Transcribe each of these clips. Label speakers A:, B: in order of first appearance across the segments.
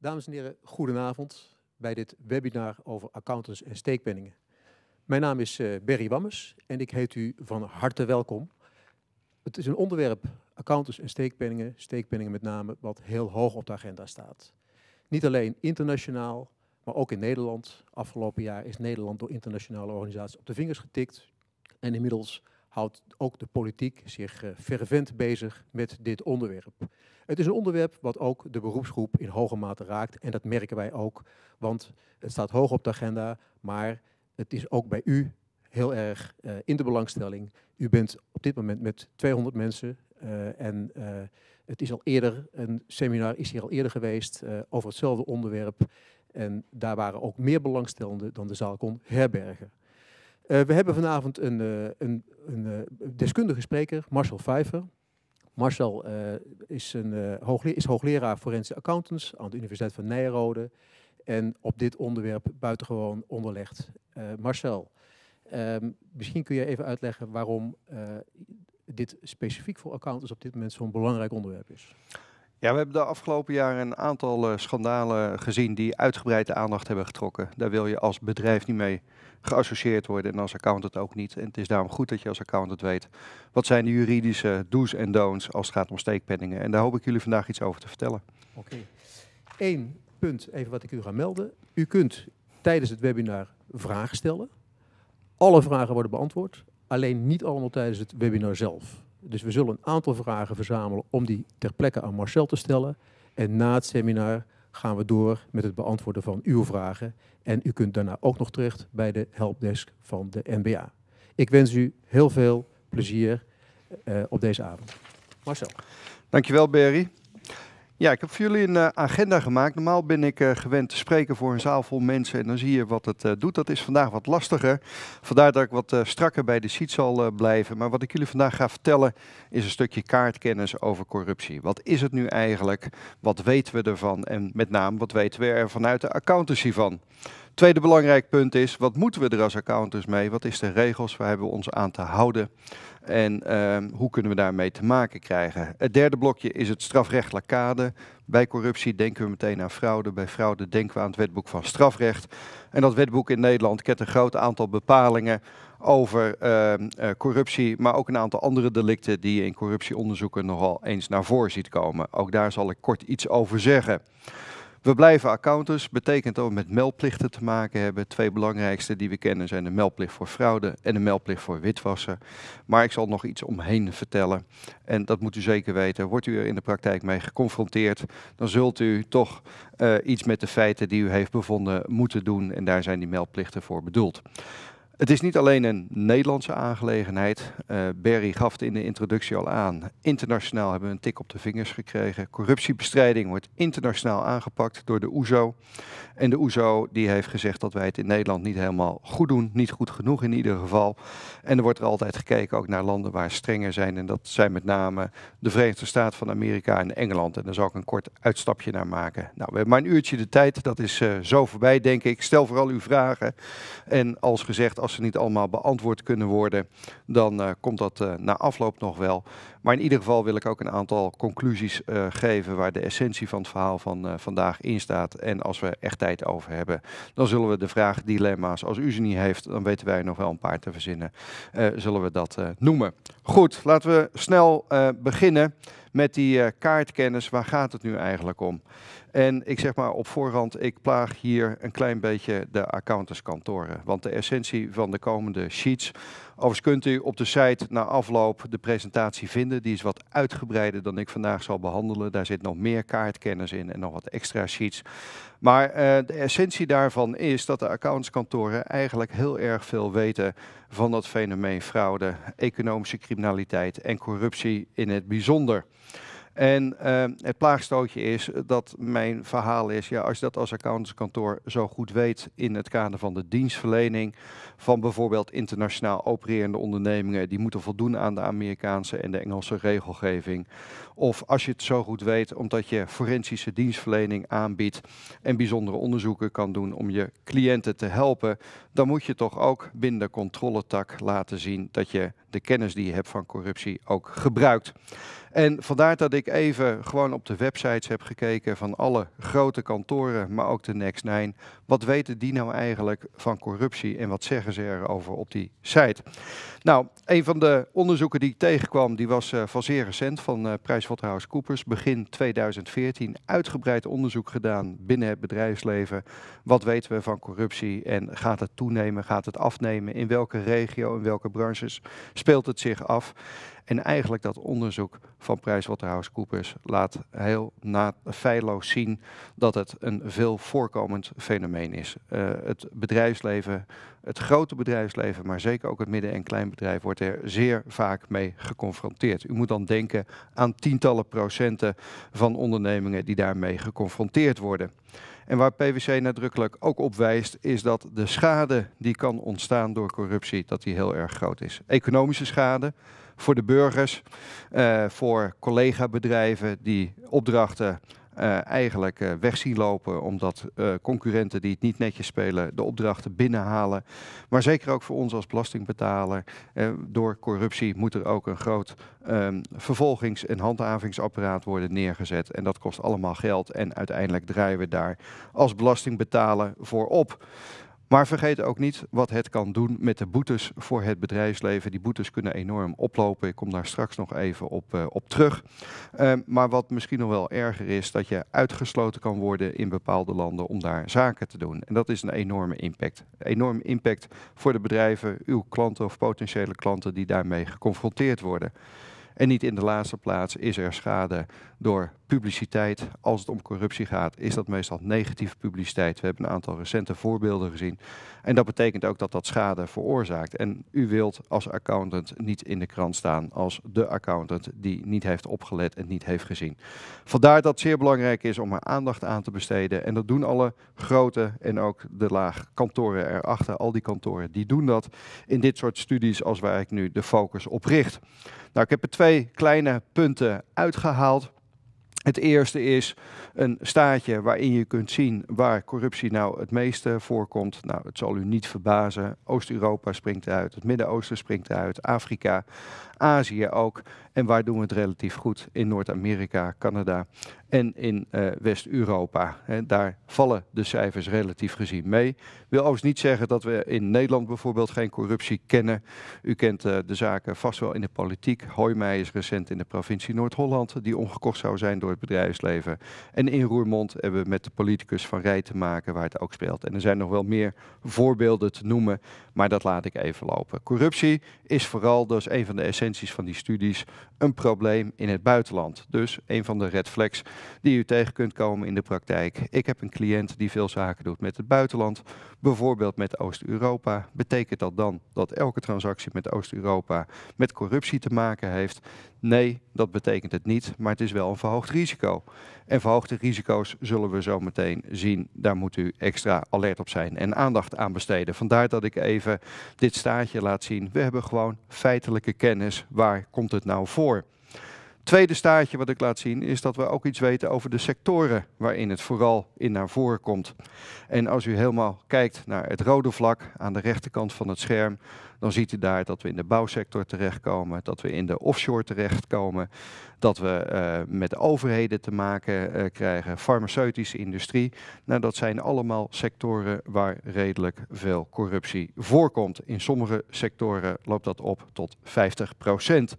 A: Dames en heren, goedenavond bij dit webinar over accountants en steekpenningen. Mijn naam is eh, Berry Wammes en ik heet u van harte welkom. Het is een onderwerp, accountants en steekpenningen, steekpenningen met name, wat heel hoog op de agenda staat. Niet alleen internationaal, maar ook in Nederland. Afgelopen jaar is Nederland door internationale organisaties op de vingers getikt. En inmiddels houdt ook de politiek zich eh, fervent bezig met dit onderwerp. Het is een onderwerp wat ook de beroepsgroep in hoge mate raakt en dat merken wij ook, want het staat hoog op de agenda, maar het is ook bij u heel erg eh, in de belangstelling. U bent op dit moment met 200 mensen eh, en het is al eerder, een seminar is hier al eerder geweest over hetzelfde onderwerp. En daar waren ook meer belangstellenden dan de zaal kon herbergen. Eh, we hebben vanavond een, eh, een, een eh, deskundige spreker, Marcel Vijver. Marcel is, een, hoogle is hoogleraar forensische Accountants aan de Universiteit van Nijrode. En op dit onderwerp buitengewoon onderlegd. Marcel, ehm, misschien kun je even uitleggen waarom dit specifiek voor accountants op dit moment zo'n belangrijk onderwerp is.
B: Ja, we hebben de afgelopen jaren een aantal eh, schandalen gezien die uitgebreid de aandacht hebben getrokken. Daar wil je als bedrijf niet mee geassocieerd worden en als accountant ook niet. En het is daarom goed dat je als accountant weet wat zijn de juridische do's en don'ts als het gaat om steekpenningen. En daar hoop ik jullie vandaag iets over te vertellen.
A: Oké. Okay. Eén punt, even wat ik u ga melden. U kunt tijdens het webinar vragen stellen. Alle vragen worden beantwoord, alleen niet allemaal tijdens het webinar zelf. Dus we zullen een aantal vragen verzamelen om die ter plekke aan Marcel te stellen. En na het seminar gaan we door met het beantwoorden van uw vragen. En u kunt daarna ook nog terecht bij de helpdesk van de NBA. Ik wens u heel veel plezier eh, op deze avond.
B: Marcel. Dankjewel, Berry. Ja, ik heb voor jullie een eh, agenda gemaakt. Normaal ben ik eh, gewend te spreken voor een zaal vol mensen en dan zie je wat het eh, doet. Dat is vandaag wat lastiger. Vandaar dat ik wat strakker bij de sheet zal blijven. Maar wat ik jullie vandaag ga vertellen is een stukje kaartkennis over corruptie. Wat is het nu eigenlijk? Wat weten we ervan? En met name, wat weten we er vanuit de accountancy van? Tweede belangrijk punt is, wat moeten we er als accountants mee? Wat is de regels? Waar hebben we ons aan te houden? En ehm, hoe kunnen we daarmee te maken krijgen? Het derde blokje is het strafrechtelijk kader. Bij corruptie denken we meteen aan fraude. Bij fraude denken we aan het wetboek van strafrecht. En dat wetboek in Nederland kent een groot aantal bepalingen over ehm, eh, corruptie, maar ook een aantal andere delicten die je in corruptieonderzoeken nogal eens naar voren ziet komen. Ook daar zal ik kort iets over zeggen. We blijven accountants, betekent dat we met meldplichten te maken hebben. Twee belangrijkste die we kennen zijn de meldplicht voor fraude en de meldplicht voor witwassen. Maar ik zal nog iets omheen vertellen. En dat moet u zeker weten. Wordt u er in de praktijk mee geconfronteerd, dan zult u toch eh, iets met de feiten die u heeft bevonden moeten doen. En daar zijn die meldplichten voor bedoeld. Het is niet alleen een Nederlandse aangelegenheid. Uh, Berry gaf het in de introductie al aan. Internationaal hebben we een tik op de vingers gekregen. Corruptiebestrijding wordt internationaal aangepakt door de OESO. En de OESO die heeft gezegd dat wij het in Nederland niet helemaal goed doen. Niet goed genoeg in ieder geval. En er wordt er altijd gekeken ook naar landen waar strenger zijn. En dat zijn met name de Verenigde Staten van Amerika en Engeland. En daar zal ik een kort uitstapje naar maken. Nou, we hebben maar een uurtje de tijd. Dat is eh, zo voorbij, denk ik. Stel vooral uw vragen. En als gezegd, als ze niet allemaal beantwoord kunnen worden, dan eh, komt dat eh, na afloop nog wel. Maar in ieder geval wil ik ook een aantal conclusies eh, geven waar de essentie van het verhaal van eh, vandaag in staat. En als we echt tijd over hebben, dan zullen we de vraag dilemma's, als u ze niet heeft, dan weten wij nog wel een paar te verzinnen, eh, zullen we dat noemen. Goed, laten we snel beginnen met die kaartkennis. Waar gaat het nu eigenlijk om? En ik zeg maar op voorhand, ik plaag hier een klein beetje de accountantskantoren. Want de essentie van de komende sheets, overigens kunt u op de site na afloop de presentatie vinden die is wat uitgebreider dan ik vandaag zal behandelen. Daar zit nog meer kaartkennis in en nog wat extra sheets. Maar eh, de essentie daarvan is dat de accountskantoren eigenlijk heel erg veel weten van dat fenomeen fraude, economische criminaliteit en corruptie in het bijzonder. En ehm, het plaagstootje is dat mijn verhaal is, ja, als je dat als accountantskantoor zo goed weet in het kader van de dienstverlening van bijvoorbeeld internationaal opererende ondernemingen, die moeten voldoen aan de Amerikaanse en de Engelse regelgeving. Of als je het zo goed weet omdat je forensische dienstverlening aanbiedt en bijzondere onderzoeken kan doen om je cliënten te helpen, dan moet je toch ook binnen de controletak laten zien dat je de kennis die je hebt van corruptie ook gebruikt. En vandaar dat ik even gewoon op de websites heb gekeken van alle grote kantoren, maar ook de Next9. Wat weten die nou eigenlijk van corruptie en wat zeggen ze erover op die site? Nou, een van de onderzoeken die ik tegenkwam, die was eh, van zeer recent van uh, eh, PricewaterhouseCoopers. Begin 2014 uitgebreid onderzoek gedaan binnen het bedrijfsleven. Wat weten we van corruptie en gaat het toenemen, gaat het afnemen? In welke regio, in welke branches speelt het zich af? En eigenlijk dat onderzoek van PricewaterhouseCoopers laat heel na, feilloos zien dat het een veel voorkomend fenomeen is. Eh, het bedrijfsleven, het grote bedrijfsleven, maar zeker ook het midden- en kleinbedrijf wordt er zeer vaak mee geconfronteerd. U moet dan denken aan tientallen procenten van ondernemingen die daarmee geconfronteerd worden. En waar PwC nadrukkelijk ook op wijst, is dat de schade die kan ontstaan door corruptie, dat die heel erg groot is. Economische schade voor de burgers, eh, voor collega-bedrijven die opdrachten uh, eigenlijk uh, weg zien lopen, omdat eh, concurrenten die het niet netjes spelen de opdrachten binnenhalen. Maar zeker ook voor ons als belastingbetaler, door corruptie moet er ook een groot ehm, vervolgings- en handhavingsapparaat worden neergezet. En dat kost allemaal geld en uiteindelijk draaien we daar als belastingbetaler voor op. Maar vergeet ook niet wat het kan doen met de boetes voor het bedrijfsleven. Die boetes kunnen enorm oplopen. Ik kom daar straks nog even op, eh, op terug. Eh, maar wat misschien nog wel erger is, dat je uitgesloten kan worden in bepaalde landen om daar zaken te doen. En dat is een enorme impact. Enorm impact voor de bedrijven, uw klanten of potentiële klanten die daarmee geconfronteerd worden. En niet in de laatste plaats is er schade door publiciteit. Als het om corruptie gaat, is dat meestal negatieve publiciteit. We hebben een aantal recente voorbeelden gezien. En dat betekent ook dat dat schade veroorzaakt. En u wilt als accountant niet in de krant staan als de accountant die niet heeft opgelet en niet heeft gezien. Vandaar dat het zeer belangrijk is om er aandacht aan te besteden. En dat doen alle grote en ook de laag kantoren erachter. Al die kantoren die doen dat in dit soort studies als waar ik nu de focus op richt. Nou, ik heb er twee kleine punten uitgehaald. Het eerste is een staatje waarin je kunt zien waar corruptie nou het meeste voorkomt. Nou, het zal u niet verbazen. Oost-Europa springt eruit, het Midden-Oosten springt eruit, Afrika, Azië ook. En waar doen we het relatief goed? In Noord-Amerika, Canada en in eh, West-Europa. Daar vallen de cijfers relatief gezien mee. Wil overigens niet zeggen dat we in Nederland bijvoorbeeld geen corruptie kennen. U kent eh, de zaken vast wel in de politiek. Hoijmeij is recent in de provincie Noord-Holland, die omgekocht zou zijn door het bedrijfsleven. En in Roermond hebben we met de politicus van Rij te maken, waar het ook speelt. En er zijn nog wel meer voorbeelden te noemen, maar dat laat ik even lopen. Corruptie is vooral, dat is een van de essenties van die studies, een probleem in het buitenland. Dus een van de red flags die u tegen kunt komen in de praktijk. Ik heb een cliënt die veel zaken doet met het buitenland, bijvoorbeeld met Oost-Europa. Betekent dat dan dat elke transactie met Oost-Europa met corruptie te maken heeft? Nee, dat betekent het niet, maar het is wel een verhoogd risico. En verhoogde risico's zullen we zo meteen zien. Daar moet u extra alert op zijn en aandacht aan besteden. Vandaar dat ik even dit staartje laat zien. We hebben gewoon feitelijke kennis. Waar komt het nou voor? tweede staartje wat ik laat zien is dat we ook iets weten over de sectoren waarin het vooral in naar voren komt. En als u helemaal kijkt naar het rode vlak aan de rechterkant van het scherm, dan ziet u daar dat we in de bouwsector terechtkomen, dat we in de offshore terechtkomen, dat we uh, met overheden te maken eh, krijgen, farmaceutische industrie. Nou, dat zijn allemaal sectoren waar redelijk veel corruptie voorkomt. In sommige sectoren loopt dat op tot 50 procent.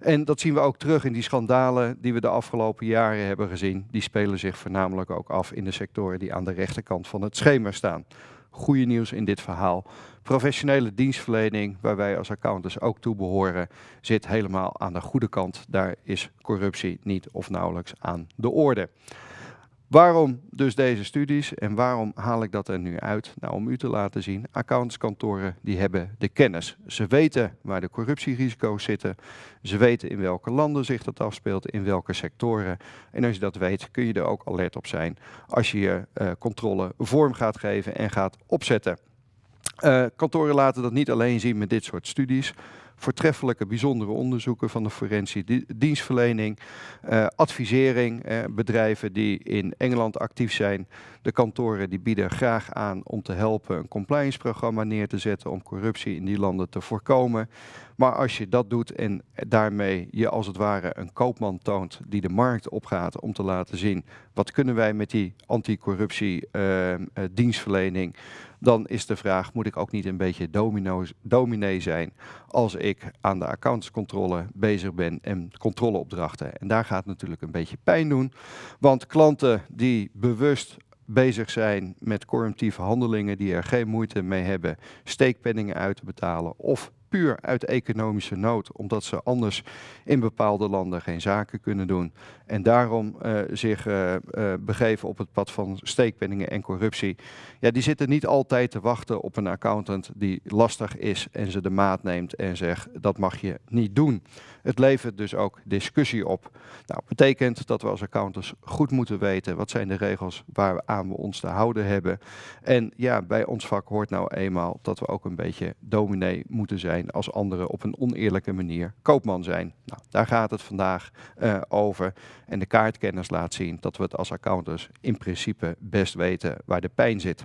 B: En dat zien we ook terug in die schandalen die we de afgelopen jaren hebben gezien. Die spelen zich voornamelijk ook af in de sectoren die aan de rechterkant van het schema staan goede nieuws in dit verhaal. Professionele dienstverlening, waar wij als accountants ook toe behoren, zit helemaal aan de goede kant. Daar is corruptie niet of nauwelijks aan de orde. Waarom dus deze studies en waarom haal ik dat er nu uit? Nou, om u te laten zien, accountskantoren die hebben de kennis. Ze weten waar de corruptierisico's zitten. Ze weten in welke landen zich dat afspeelt, in welke sectoren. En als je dat weet, kun je er ook alert op zijn als je je eh, controle vorm gaat geven en gaat opzetten. Eh, kantoren laten dat niet alleen zien met dit soort studies voortreffelijke, bijzondere onderzoeken van de forensie dienstverlening, eh, advisering, eh, bedrijven die in Engeland actief zijn. De kantoren die bieden graag aan om te helpen een compliance programma neer te zetten om corruptie in die landen te voorkomen. Maar als je dat doet en daarmee je als het ware een koopman toont die de markt opgaat om te laten zien wat kunnen wij met die anticorruptie uh, uh, dienstverlening, dan is de vraag, moet ik ook niet een beetje domino's, dominee zijn als ik aan de accountscontrole bezig ben en controleopdrachten. En daar gaat natuurlijk een beetje pijn doen, want klanten die bewust bezig zijn met corruptieve handelingen die er geen moeite mee hebben, steekpenningen uit te betalen of puur uit economische nood, omdat ze anders in bepaalde landen geen zaken kunnen doen. En daarom eh, zich eh, eh, begeven op het pad van steekpenningen en corruptie. Ja, die zitten niet altijd te wachten op een accountant die lastig is en ze de maat neemt en zegt dat mag je niet doen. Het levert dus ook discussie op. Nou, betekent dat we als accountants goed moeten weten wat zijn de regels waaraan we ons te houden hebben. En ja, bij ons vak hoort nou eenmaal dat we ook een beetje dominee moeten zijn als anderen op een oneerlijke manier koopman zijn. Nou, daar gaat het vandaag eh, over. En de kaartkennis laat zien dat we het als accountants in principe best weten waar de pijn zit.